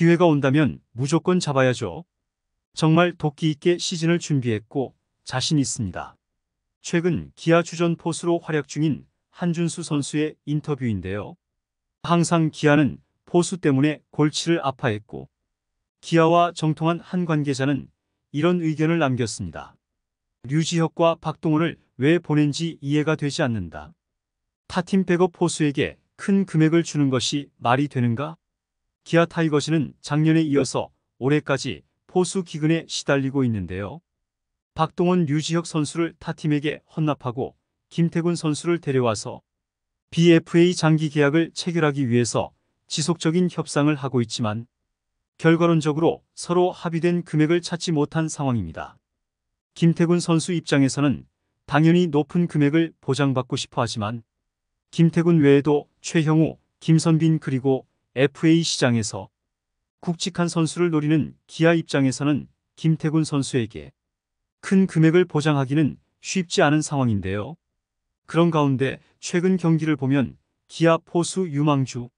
기회가 온다면 무조건 잡아야죠. 정말 독기 있게 시즌을 준비했고 자신 있습니다. 최근 기아 주전 포수로 활약 중인 한준수 선수의 인터뷰인데요. 항상 기아는 포수 때문에 골치를 아파했고 기아와 정통한 한 관계자는 이런 의견을 남겼습니다. 류지혁과 박동원을 왜 보낸지 이해가 되지 않는다. 타팀 백업 포수에게 큰 금액을 주는 것이 말이 되는가? 기아 타이거즈는 작년에 이어서 올해까지 포수 기근에 시달리고 있는데요. 박동원 류지혁 선수를 타팀에게 헌납하고 김태군 선수를 데려와서 BFA 장기 계약을 체결하기 위해서 지속적인 협상을 하고 있지만 결과론적으로 서로 합의된 금액을 찾지 못한 상황입니다. 김태군 선수 입장에서는 당연히 높은 금액을 보장받고 싶어 하지만 김태군 외에도 최형우, 김선빈 그리고 FA 시장에서 굵직한 선수를 노리는 기아 입장에서는 김태군 선수에게 큰 금액을 보장하기는 쉽지 않은 상황인데요. 그런 가운데 최근 경기를 보면 기아 포수 유망주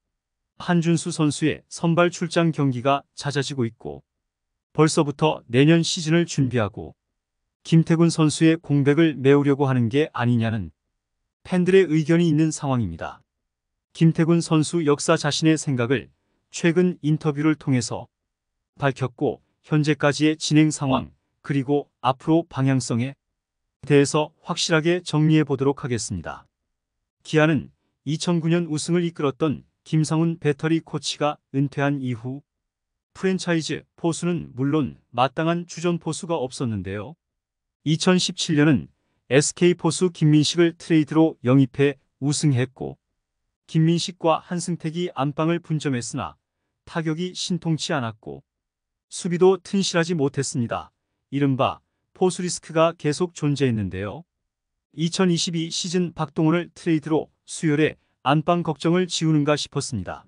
한준수 선수의 선발 출장 경기가 잦아지고 있고 벌써부터 내년 시즌을 준비하고 김태군 선수의 공백을 메우려고 하는 게 아니냐는 팬들의 의견이 있는 상황입니다. 김태군 선수 역사 자신의 생각을 최근 인터뷰를 통해서 밝혔고 현재까지의 진행 상황 그리고 앞으로 방향성에 대해서 확실하게 정리해 보도록 하겠습니다. 기아는 2009년 우승을 이끌었던 김상훈 배터리 코치가 은퇴한 이후 프랜차이즈 포수는 물론 마땅한 주전 포수가 없었는데요. 2017년은 SK 포수 김민식을 트레이드로 영입해 우승했고 김민식과 한승택이 안방을 분점했으나 타격이 신통치 않았고 수비도 튼실하지 못했습니다. 이른바 포수 리스크가 계속 존재했는데요. 2022 시즌 박동원을 트레이드로 수요일에 안방 걱정을 지우는가 싶었습니다.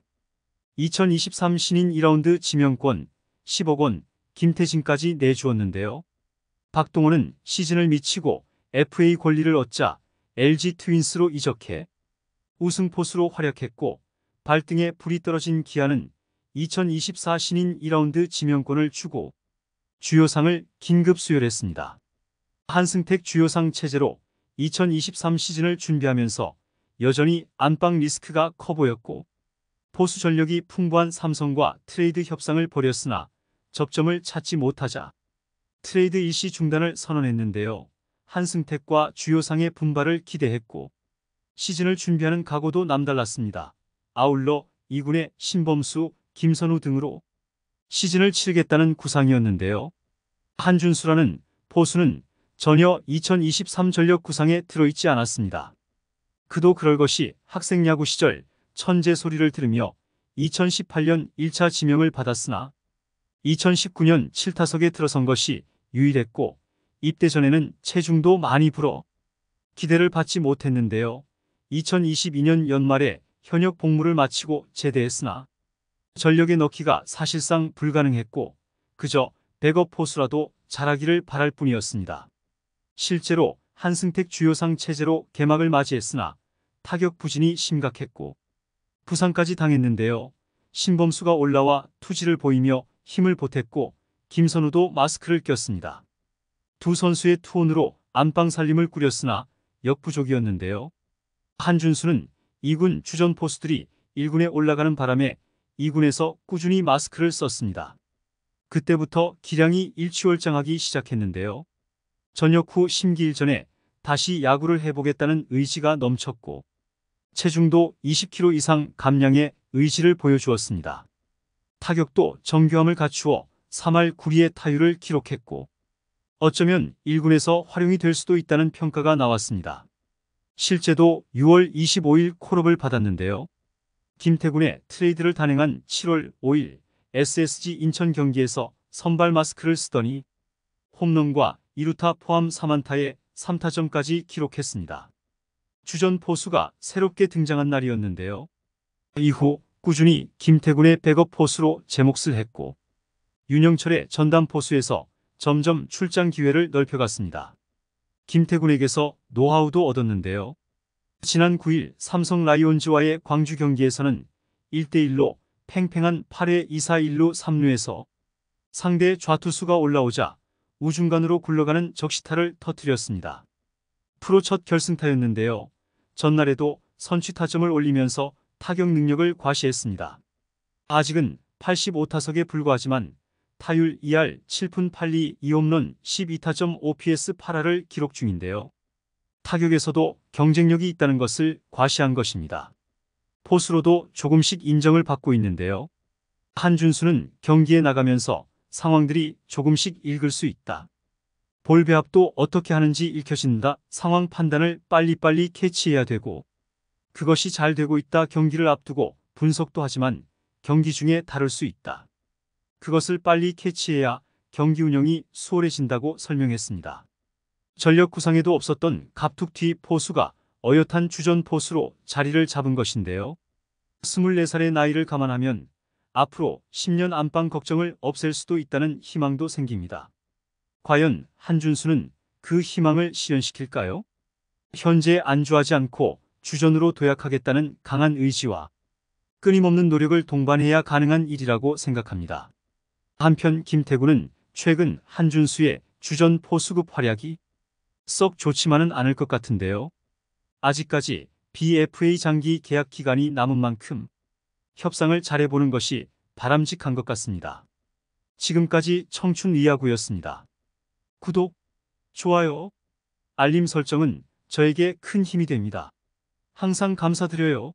2023 신인 2라운드 지명권 10억 원 김태진까지 내주었는데요. 박동원은 시즌을 미치고 FA 권리를 얻자 LG 트윈스로 이적해 우승포수로 활약했고 발등에 불이 떨어진 기아는 2024 신인 2라운드 지명권을 주고 주요상을 긴급 수혈했습니다. 한승택 주요상 체제로 2023 시즌을 준비하면서 여전히 안방 리스크가 커 보였고 포수 전력이 풍부한 삼성과 트레이드 협상을 벌였으나 접점을 찾지 못하자 트레이드 일시 중단을 선언했는데요. 한승택과 주요상의 분발을 기대했고 시즌을 준비하는 각오도 남달랐습니다. 아울러 이군의 신범수, 김선우 등으로 시즌을 치르겠다는 구상이었는데요. 한준수라는 포수는 전혀 2023 전력 구상에 들어있지 않았습니다. 그도 그럴 것이 학생 야구 시절 천재 소리를 들으며 2018년 1차 지명을 받았으나 2019년 7타석에 들어선 것이 유일했고 입대 전에는 체중도 많이 불어 기대를 받지 못했는데요. 2022년 연말에 현역 복무를 마치고 제대했으나 전력의 넣기가 사실상 불가능했고 그저 백업 포수라도 잘하기를 바랄 뿐이었습니다. 실제로 한승택 주요상 체제로 개막을 맞이했으나 타격 부진이 심각했고 부상까지 당했는데요. 신범수가 올라와 투지를 보이며 힘을 보탰고 김선우도 마스크를 꼈습니다. 두 선수의 투혼으로 안방 살림을 꾸렸으나 역부족이었는데요. 한준수는 2군 주전 포스들이 1군에 올라가는 바람에 2군에서 꾸준히 마스크를 썼습니다. 그때부터 기량이 일취월장하기 시작했는데요. 저녁 후 심기일 전에 다시 야구를 해보겠다는 의지가 넘쳤고 체중도 20kg 이상 감량의 의지를 보여주었습니다. 타격도 정교함을 갖추어 3할 9리의 타율을 기록했고 어쩌면 1군에서 활용이 될 수도 있다는 평가가 나왔습니다. 실제도 6월 25일 콜업을 받았는데요. 김태군의 트레이드를 단행한 7월 5일 SSG 인천 경기에서 선발 마스크를 쓰더니 홈런과 2루타 포함 3안타에 3타점까지 기록했습니다. 주전 포수가 새롭게 등장한 날이었는데요. 이후 꾸준히 김태군의 백업 포수로 제몫을 했고 윤영철의 전담 포수에서 점점 출장 기회를 넓혀갔습니다. 김태군에게서 노하우도 얻었는데요. 지난 9일 삼성 라이온즈와의 광주 경기에서는 1대1로 팽팽한 8회 2사1루 3루에서 상대 좌투수가 올라오자 우중간으로 굴러가는 적시타를 터뜨렸습니다. 프로 첫 결승타였는데요. 전날에도 선취타점을 올리면서 타격 능력을 과시했습니다. 아직은 85타석에 불과하지만 타율 2할 7푼 8리 2홈런 12타점 o p s 8할을 기록 중인데요. 타격에서도 경쟁력이 있다는 것을 과시한 것입니다. 포수로도 조금씩 인정을 받고 있는데요. 한준수는 경기에 나가면서 상황들이 조금씩 읽을 수 있다. 볼 배합도 어떻게 하는지 읽혀진다. 상황 판단을 빨리빨리 캐치해야 되고 그것이 잘 되고 있다 경기를 앞두고 분석도 하지만 경기 중에 다룰 수 있다. 그것을 빨리 캐치해야 경기 운영이 수월해진다고 설명했습니다. 전력 구상에도 없었던 갑툭튀 포수가 어엿한 주전 포수로 자리를 잡은 것인데요. 24살의 나이를 감안하면 앞으로 10년 안방 걱정을 없앨 수도 있다는 희망도 생깁니다. 과연 한준수는 그 희망을 실현시킬까요? 현재 안주하지 않고 주전으로 도약하겠다는 강한 의지와 끊임없는 노력을 동반해야 가능한 일이라고 생각합니다. 한편 김태구는 최근 한준수의 주전 포수급 활약이 썩 좋지만은 않을 것 같은데요. 아직까지 BFA 장기 계약 기간이 남은 만큼 협상을 잘해보는 것이 바람직한 것 같습니다. 지금까지 청춘 이야구였습니다. 구독, 좋아요, 알림 설정은 저에게 큰 힘이 됩니다. 항상 감사드려요.